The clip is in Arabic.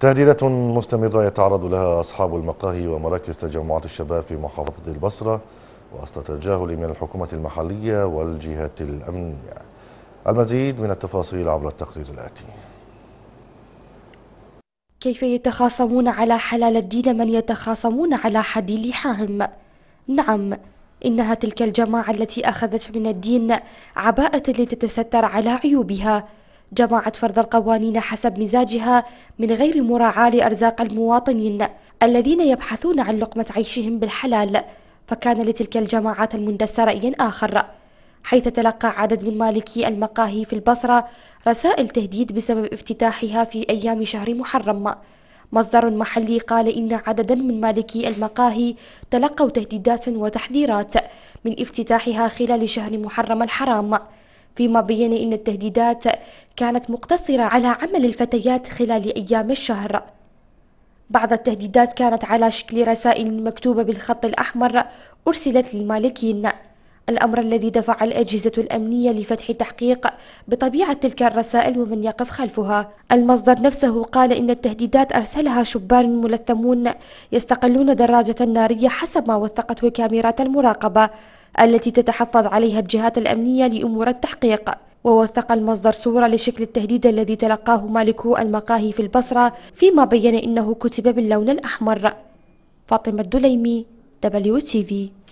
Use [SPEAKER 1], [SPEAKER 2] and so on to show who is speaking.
[SPEAKER 1] تهديدات مستمرة يتعرض لها أصحاب المقاهي ومراكز تجمعات الشباب في محافظة البصرة وسط تجاهل من الحكومة المحلية والجهات الأمنية المزيد من التفاصيل عبر التقرير الآتي
[SPEAKER 2] كيف يتخاصمون على حلال الدين من يتخاصمون على حد لحاهم نعم إنها تلك الجماعة التي أخذت من الدين عباءة لتتستر على عيوبها جمعت فرض القوانين حسب مزاجها من غير مراعاة لأرزاق المواطنين الذين يبحثون عن لقمة عيشهم بالحلال فكان لتلك الجماعات المندسة رأي آخر حيث تلقى عدد من مالكي المقاهي في البصرة رسائل تهديد بسبب افتتاحها في أيام شهر محرم مصدر محلي قال إن عددا من مالكي المقاهي تلقوا تهديدات وتحذيرات من افتتاحها خلال شهر محرم الحرام فيما بين أن التهديدات كانت مقتصرة على عمل الفتيات خلال أيام الشهر بعض التهديدات كانت على شكل رسائل مكتوبة بالخط الأحمر أرسلت للمالكين الأمر الذي دفع الأجهزة الأمنية لفتح تحقيق بطبيعة تلك الرسائل ومن يقف خلفها المصدر نفسه قال إن التهديدات أرسلها شبان ملثمون يستقلون دراجة نارية حسب ما وثقته كاميرات المراقبة التي تتحفظ عليها الجهات الأمنية لأمور التحقيق ووثق المصدر صورة لشكل التهديد الذي تلقاه مالكو المقاهي في البصرة فيما بين إنه كتب باللون الأحمر فاطمة الدليمي دبليو تي في